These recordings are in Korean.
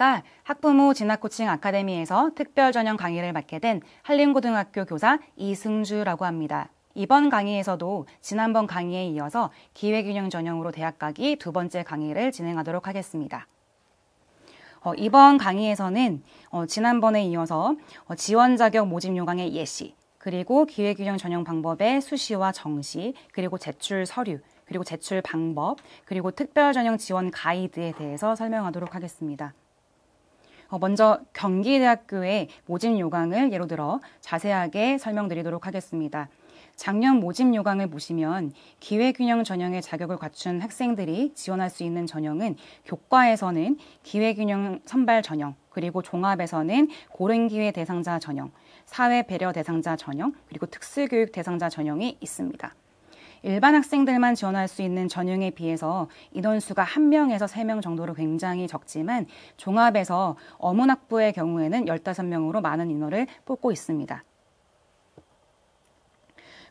보니까 학부모 진학코칭 아카데미에서 특별 전형 강의를 맡게 된 한림고등학교 교사 이승주라고 합니다. 이번 강의에서도 지난번 강의에 이어서 기획균형 전형으로 대학 가기 두 번째 강의를 진행하도록 하겠습니다. 어, 이번 강의에서는 어, 지난번에 이어서 어, 지원 자격 모집 요강의 예시, 그리고 기획균형 전형 방법의 수시와 정시, 그리고 제출 서류, 그리고 제출 방법, 그리고 특별 전형 지원 가이드에 대해서 설명하도록 하겠습니다. 어, 먼저 경기대학교의 모집 요강을 예로 들어 자세하게 설명드리도록 하겠습니다. 작년 모집 요강을 보시면 기회균형 전형의 자격을 갖춘 학생들이 지원할 수 있는 전형은 교과에서는 기회균형 선발 전형, 그리고 종합에서는 고른기회 대상자 전형, 사회 배려 대상자 전형, 그리고 특수교육 대상자 전형이 있습니다. 일반 학생들만 지원할 수 있는 전형에 비해서 인원수가 한명에서세 명 정도로 굉장히 적지만 종합에서 어문학부의 경우에는 열다섯 명으로 많은 인원을 뽑고 있습니다.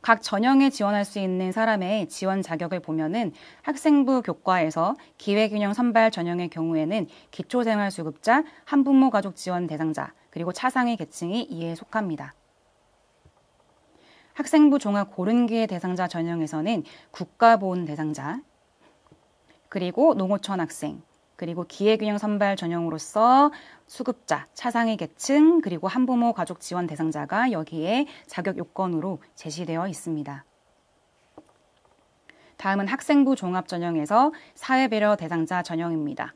각 전형에 지원할 수 있는 사람의 지원 자격을 보면은 학생부 교과에서 기획균형 선발 전형의 경우에는 기초생활수급자, 한부모 가족 지원 대상자, 그리고 차상위 계층이 이에 속합니다. 학생부 종합 고른기의 대상자 전형에서는 국가보훈 대상자, 그리고 농어촌 학생, 그리고 기획균형 선발 전형으로서 수급자, 차상위 계층, 그리고 한부모 가족 지원 대상자가 여기에 자격 요건으로 제시되어 있습니다. 다음은 학생부 종합 전형에서 사회배려 대상자 전형입니다.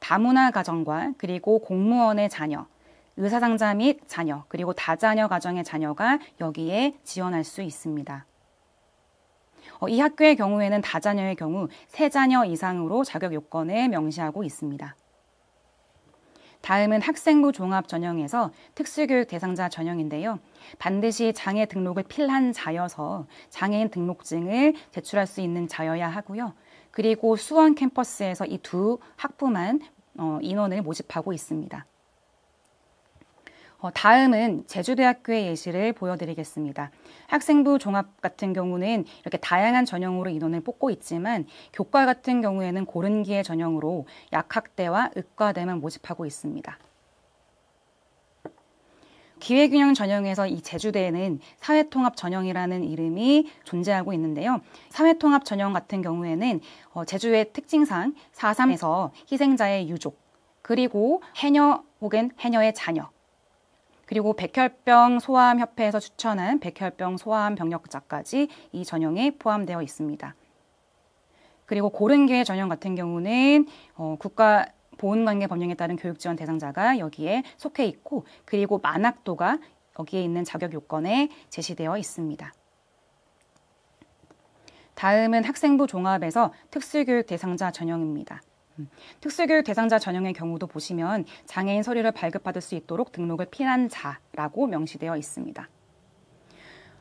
다문화 가정과 그리고 공무원의 자녀, 의사상자 및 자녀 그리고 다자녀 가정의 자녀가 여기에 지원할 수 있습니다. 어, 이 학교의 경우에는 다자녀의 경우 세자녀 이상으로 자격 요건을 명시하고 있습니다. 다음은 학생부 종합 전형에서 특수교육 대상자 전형인데요. 반드시 장애 등록을 필한 자여서 장애인 등록증을 제출할 수 있는 자여야 하고요. 그리고 수원 캠퍼스에서 이 두 학부만 어, 인원을 모집하고 있습니다. 어, 다음은 제주대학교의 예시를 보여드리겠습니다. 학생부 종합 같은 경우는 이렇게 다양한 전형으로 인원을 뽑고 있지만 교과 같은 경우에는 고른기의 전형으로 약학대와 의과대만 모집하고 있습니다. 기회균형 전형에서 이 제주대에는 사회통합 전형이라는 이름이 존재하고 있는데요. 사회통합 전형 같은 경우에는 어, 제주의 특징상 4.3에서 희생자의 유족, 그리고 해녀 혹은 해녀의 자녀, 그리고 백혈병 소아암협회에서 추천한 백혈병 소아암 병력자까지 이 전형에 포함되어 있습니다. 그리고 고른계 전형 같은 경우는 어, 국가 보훈관계 법령에 따른 교육지원 대상자가 여기에 속해 있고 그리고 만학도가 여기에 있는 자격 요건에 제시되어 있습니다. 다음은 학생부 종합에서 특수교육 대상자 전형입니다. 특수교육 대상자 전형의 경우도 보시면 장애인 서류를 발급받을 수 있도록 등록을 피한 자라고 명시되어 있습니다.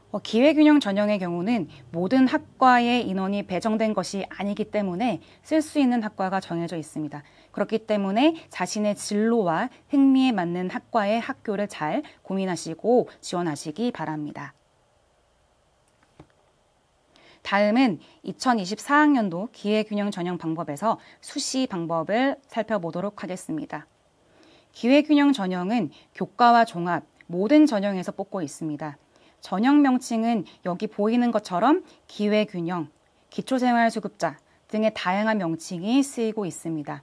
어, 기획균형 전형의 경우는 모든 학과의 인원이 배정된 것이 아니기 때문에 쓸 수 있는 학과가 정해져 있습니다. 그렇기 때문에 자신의 진로와 흥미에 맞는 학과의 학교를 잘 고민하시고 지원하시기 바랍니다. 다음은 2024학년도 기회균형 전형 방법에서 수시 방법을 살펴보도록 하겠습니다. 기회균형 전형은 교과와 종합 모든 전형에서 뽑고 있습니다. 전형 명칭은 여기 보이는 것처럼 기회균형, 기초생활수급자 등의 다양한 명칭이 쓰이고 있습니다.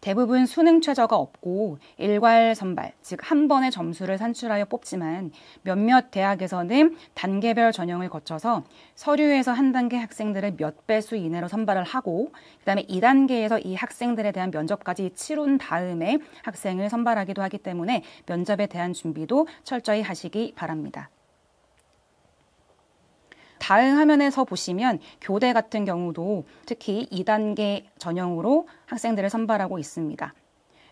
대부분 수능 최저가 없고 일괄 선발, 즉 한 번의 점수를 산출하여 뽑지만 몇몇 대학에서는 단계별 전형을 거쳐서 서류에서 한 단계 학생들을 몇 배수 이내로 선발을 하고 그다음에 2단계에서 이 학생들에 대한 면접까지 치룬 다음에 학생을 선발하기도 하기 때문에 면접에 대한 준비도 철저히 하시기 바랍니다. 다음 화면에서 보시면 교대 같은 경우도 특히 2단계 전형으로 학생들을 선발하고 있습니다.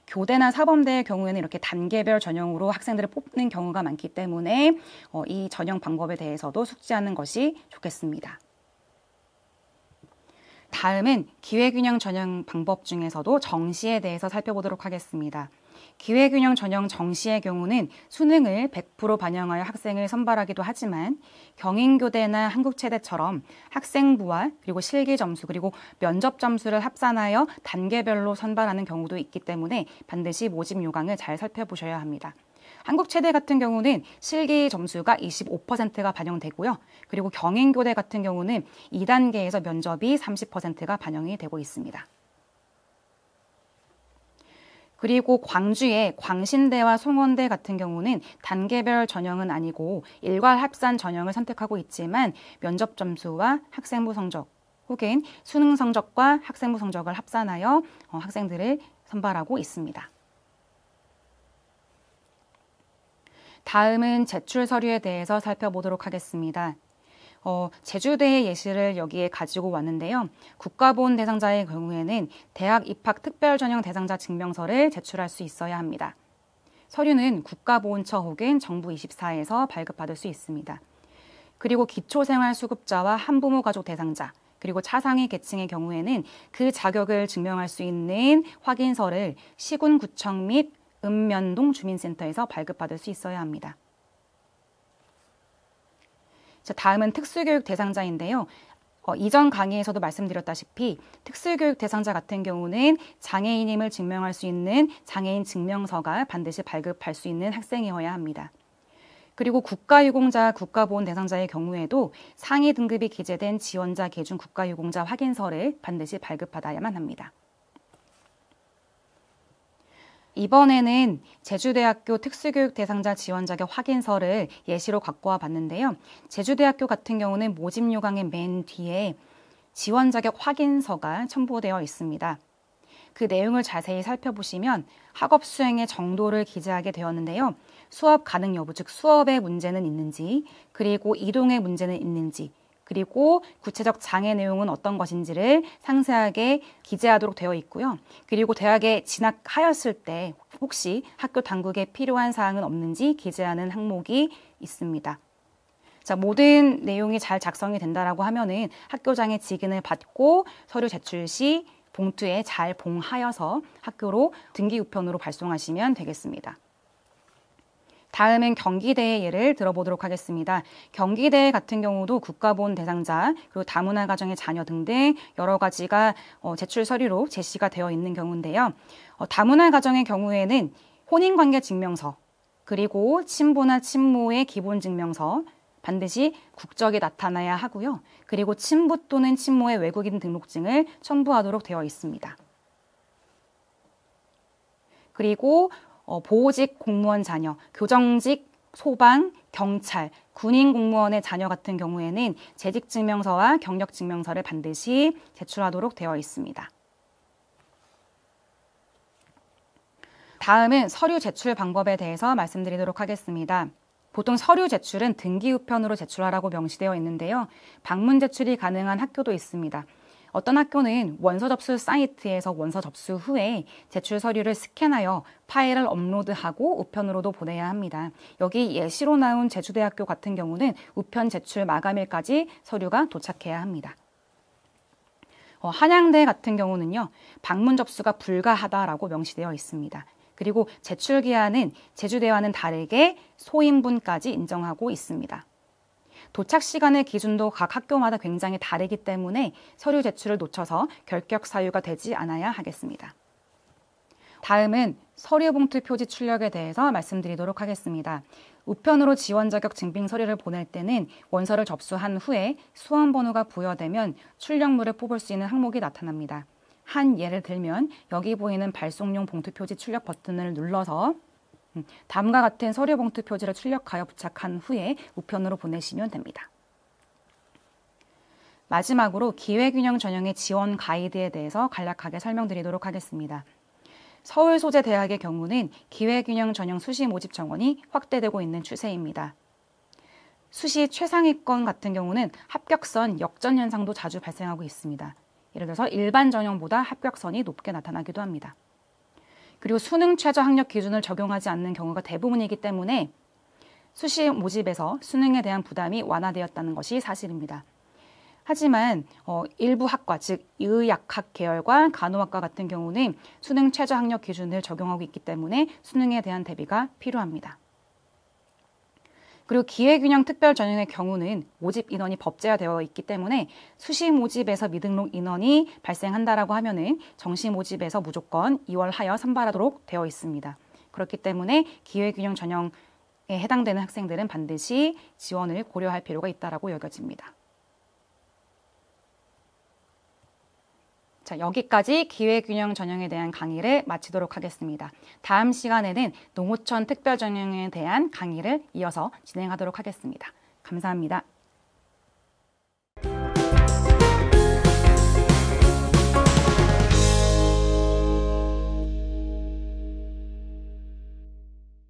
교대나 사범대의 경우에는 이렇게 단계별 전형으로 학생들을 뽑는 경우가 많기 때문에 어, 이 전형 방법에 대해서도 숙지하는 것이 좋겠습니다. 다음엔 기회균형 전형 방법 중에서도 정시에 대해서 살펴보도록 하겠습니다. 기회균형 전형 정시의 경우는 수능을 100% 반영하여 학생을 선발하기도 하지만 경인교대나 한국체대처럼 학생부와 그리고 실기 점수 그리고 면접 점수를 합산하여 단계별로 선발하는 경우도 있기 때문에 반드시 모집 요강을 잘 살펴보셔야 합니다. 한국체대 같은 경우는 실기 점수가 25%가 반영되고요. 그리고 경인교대 같은 경우는 2단계에서 면접이 30%가 반영이 되고 있습니다. 그리고 광주의 광신대와 송원대 같은 경우는 단계별 전형은 아니고 일괄 합산 전형을 선택하고 있지만 면접 점수와 학생부 성적 혹은 수능 성적과 학생부 성적을 합산하여 어, 학생들을 선발하고 있습니다. 다음은 제출 서류에 대해서 살펴보도록 하겠습니다. 어, 제주대의 예시를 여기에 가지고 왔는데요. 국가보훈 대상자의 경우에는 대학 입학 특별 전형 대상자 증명서를 제출할 수 있어야 합니다. 서류는 국가보훈처 혹은 정부24에서 발급받을 수 있습니다. 그리고 기초생활수급자와 한부모 가족 대상자, 그리고 차상위 계층의 경우에는 그 자격을 증명할 수 있는 확인서를 시군구청 및 읍면동 주민센터에서 발급받을 수 있어야 합니다. 자, 다음은 특수교육 대상자인데요. 어, 이전 강의에서도 말씀드렸다시피 특수교육 대상자 같은 경우는 장애인임을 증명할 수 있는 장애인 증명서가 반드시 발급할 수 있는 학생이어야 합니다. 그리고 국가유공자 국가보훈 대상자의 경우에도 상위 등급이 기재된 지원자 개준 국가유공자 확인서를 반드시 발급받아야만 합니다. 이번에는 제주대학교 특수교육 대상자 지원 자격 확인서를 예시로 갖고 와 봤는데요. 제주대학교 같은 경우는 모집 요강의 맨 뒤에 지원 자격 확인서가 첨부되어 있습니다. 그 내용을 자세히 살펴보시면 학업 수행의 정도를 기재하게 되었는데요. 수업 가능 여부, 즉 수업의 문제는 있는지, 그리고 이동의 문제는 있는지, 그리고 구체적 장애 내용은 어떤 것인지를 상세하게 기재하도록 되어 있고요. 그리고 대학에 진학하였을 때 혹시 학교 당국에 필요한 사항은 없는지 기재하는 항목이 있습니다. 자, 모든 내용이 잘 작성이 된다라고 하면은 학교장의 직인을 받고 서류 제출 시 봉투에 잘 봉하여서 학교로 등기 우편으로 발송하시면 되겠습니다. 다음은 경기대의 예를 들어보도록 하겠습니다. 경기대 같은 경우도 국가보훈 대상자 그리고 다문화 가정의 자녀 등등 여러 가지가 어, 제출 서류로 제시가 되어 있는 경우인데요. 어, 다문화 가정의 경우에는 혼인관계 증명서 그리고 친부나 친모의 기본 증명서 반드시 국적이 나타나야 하고요. 그리고 친부 또는 친모의 외국인 등록증을 첨부하도록 되어 있습니다. 그리고 어, 보호직 공무원 자녀, 교정직, 소방, 경찰, 군인 공무원의 자녀 같은 경우에는 재직증명서와 경력증명서를 반드시 제출하도록 되어 있습니다. 다음은 서류 제출 방법에 대해서 말씀드리도록 하겠습니다. 보통 서류 제출은 등기 우편으로 제출하라고 명시되어 있는데요. 방문 제출이 가능한 학교도 있습니다. 어떤 학교는 원서 접수 사이트에서 원서 접수 후에 제출 서류를 스캔하여 파일을 업로드하고 우편으로도 보내야 합니다. 여기 예시로 나온 제주대학교 같은 경우는 우편 제출 마감일까지 서류가 도착해야 합니다. 어, 한양대 같은 경우는요, 방문 접수가 불가하다라고 명시되어 있습니다. 그리고 제출 기한은 제주대와는 다르게 소인분까지 인정하고 있습니다. 도착 시간의 기준도 각 학교마다 굉장히 다르기 때문에 서류 제출을 놓쳐서 결격 사유가 되지 않아야 하겠습니다. 다음은 서류 봉투 표지 출력에 대해서 말씀드리도록 하겠습니다. 우편으로 지원 자격 증빙 서류를 보낼 때는 원서를 접수한 후에 수험 번호가 부여되면 출력물을 뽑을 수 있는 항목이 나타납니다. 한 예를 들면 여기 보이는 발송용 봉투 표지 출력 버튼을 눌러서 음, 다음과 같은 서류 봉투 표지를 출력하여 부착한 후에 우편으로 보내시면 됩니다. 마지막으로 기획균형 전형의 지원 가이드에 대해서 간략하게 설명드리도록 하겠습니다. 서울 소재 대학의 경우는 기획균형 전형 수시 모집 정원이 확대되고 있는 추세입니다. 수시 최상위권 같은 경우는 합격선 역전 현상도 자주 발생하고 있습니다. 예를 들어서 일반 전형보다 합격선이 높게 나타나기도 합니다. 그리고 수능 최저 학력 기준을 적용하지 않는 경우가 대부분이기 때문에 수시 모집에서 수능에 대한 부담이 완화되었다는 것이 사실입니다. 하지만 어, 일부 학과 즉 의약학 계열과 간호학과 같은 경우는 수능 최저 학력 기준을 적용하고 있기 때문에 수능에 대한 대비가 필요합니다. 그리고 기획균형 특별 전형의 경우는 모집 인원이 법제화되어 있기 때문에 수시 모집에서 미등록 인원이 발생한다라고 하면은 정시 모집에서 무조건 이월 하여 선발하도록 되어 있습니다. 그렇기 때문에 기획균형 전형에 해당되는 학생들은 반드시 지원을 고려할 필요가 있다라고 여겨집니다. 자, 여기까지 기회균형 전형에 대한 강의를 마치도록 하겠습니다. 다음 시간에는 농어촌 특별전형에 대한 강의를 이어서 진행하도록 하겠습니다. 감사합니다.